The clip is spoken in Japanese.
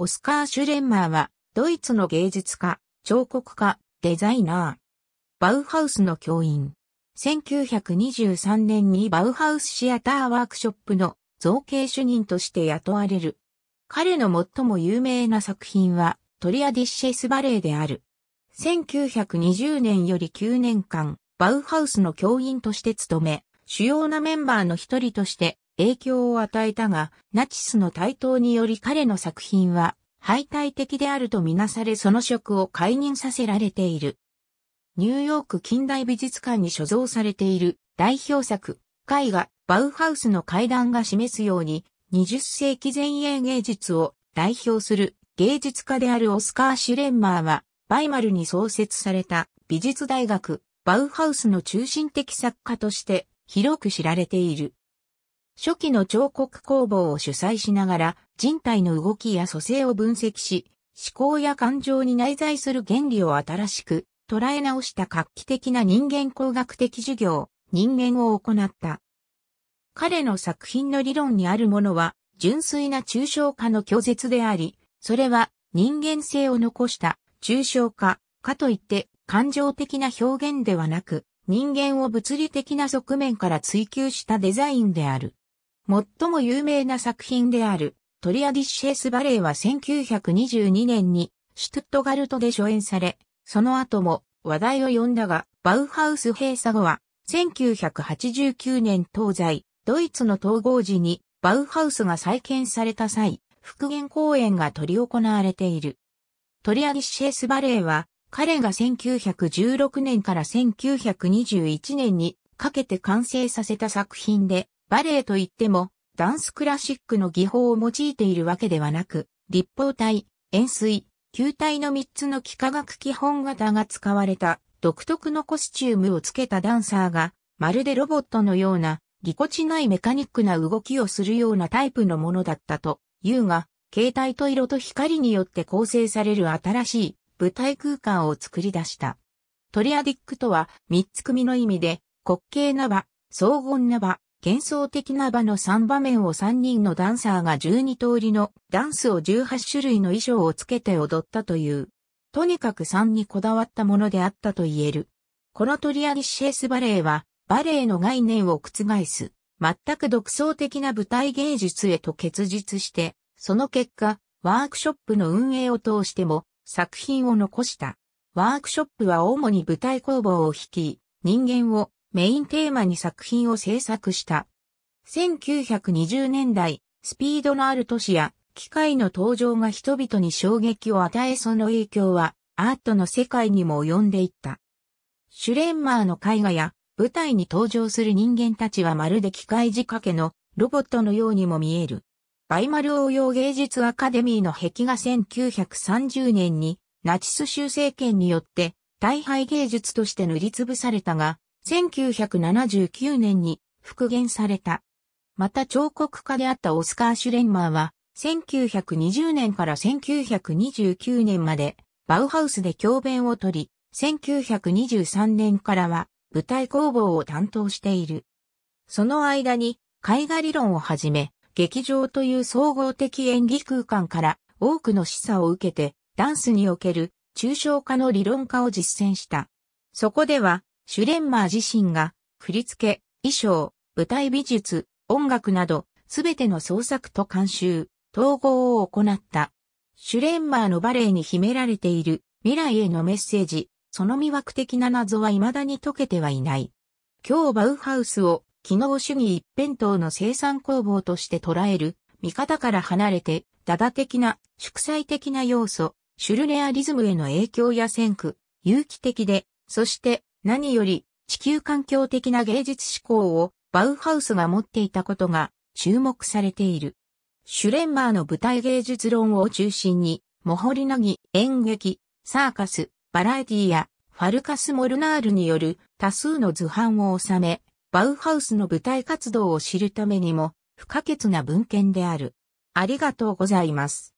オスカー・シュレンマーは、ドイツの芸術家、彫刻家、デザイナー。バウハウスの教員。1923年にバウハウスシアターワークショップの造形主任として雇われる。彼の最も有名な作品は、トリアディッシェスバレーである。1920年より9年間、バウハウスの教員として務め、主要なメンバーの一人として影響を与えたが、ナチスの台頭により彼の作品は敗退的であるとみなされその職を解任させられている。ニューヨーク近代美術館に所蔵されている代表作、絵画、バウハウスの階段が示すように、20世紀前衛芸術を代表する芸術家であるオスカー・シュレンマーは、バイマルに創設された美術大学、バウハウスの中心的作家として広く知られている。初期の彫刻工房を主催しながら人体の動きや蘇生を分析し、思考や感情に内在する原理を新しく捉え直した画期的な人間工学的授業、人間を行った。彼の作品の理論にあるものは純粋な抽象化の拒絶であり、それは人間性を残した抽象化かといって感情的な表現ではなく、人間を物理的な側面から追求したデザインである。最も有名な作品である、トリアディッシェスバレーは1922年にシュトゥットガルトで初演され、その後も話題を呼んだが、バウハウス閉鎖後は、1989年東西、ドイツの統合時にバウハウスが再建された際、復元公演が取り行われている。トリアディッシェスバレーは、彼が1916年から1921年にかけて完成させた作品で、バレエといっても、ダンスクラシックの技法を用いているわけではなく、立方体、円錐、球体の3つの幾何学基本型が使われた独特のコスチュームをつけたダンサーが、まるでロボットのような、ぎこちないメカニックな動きをするようなタイプのものだったというが、形態と色と光によって構成される新しい舞台空間を作り出した。トリアディックとは3つ組の意味で、滑稽な場、荘厳な場、幻想的な場の3場面を3人のダンサーが12通りのダンスを18種類の衣装をつけて踊ったという。とにかく3にこだわったものであったと言える。このトリアリッシェスバレエは、バレエの概念を覆す、全く独創的な舞台芸術へと結実して、その結果、ワークショップの運営を通しても作品を残した。ワークショップは主に舞台工房を引き、人間をメインテーマに作品を制作した。1920年代、スピードのある都市や機械の登場が人々に衝撃を与えその影響はアートの世界にも及んでいった。シュレンマーの絵画や舞台に登場する人間たちはまるで機械仕掛けのロボットのようにも見える。バイマル応用芸術アカデミーの壁画1930年にナチス州政権によって大敗芸術として塗りつぶされたが、1979年に復元された。また彫刻家であったオスカー・シュレンマーは、1920年から1929年まで、バウハウスで教鞭をとり、1923年からは舞台工房を担当している。その間に絵画理論をはじめ、劇場という総合的演技空間から多くの示唆を受けて、ダンスにおける抽象化の理論化を実践した。そこでは、シュレンマー自身が、振付、衣装、舞台美術、音楽など、すべての創作と監修、統合を行った。シュレンマーのバレエに秘められている未来へのメッセージ、その魅惑的な謎は未だに解けてはいない。今日バウハウスを機能主義一辺倒の生産工房として捉える、見方から離れて、ダダ的な、祝祭的な要素、シュルレアリズムへの影響や先駆、有機的で、そして何より地球環境的な芸術思考をバウハウスが持っていたことが注目されている。シュレンマーの舞台芸術論を中心に、モホリナギ、演劇、サーカス、バラエティやファルカス・モルナールによる多数の図版を収め、バウハウスの舞台活動を知るためにも不可欠な文献である。ありがとうございます。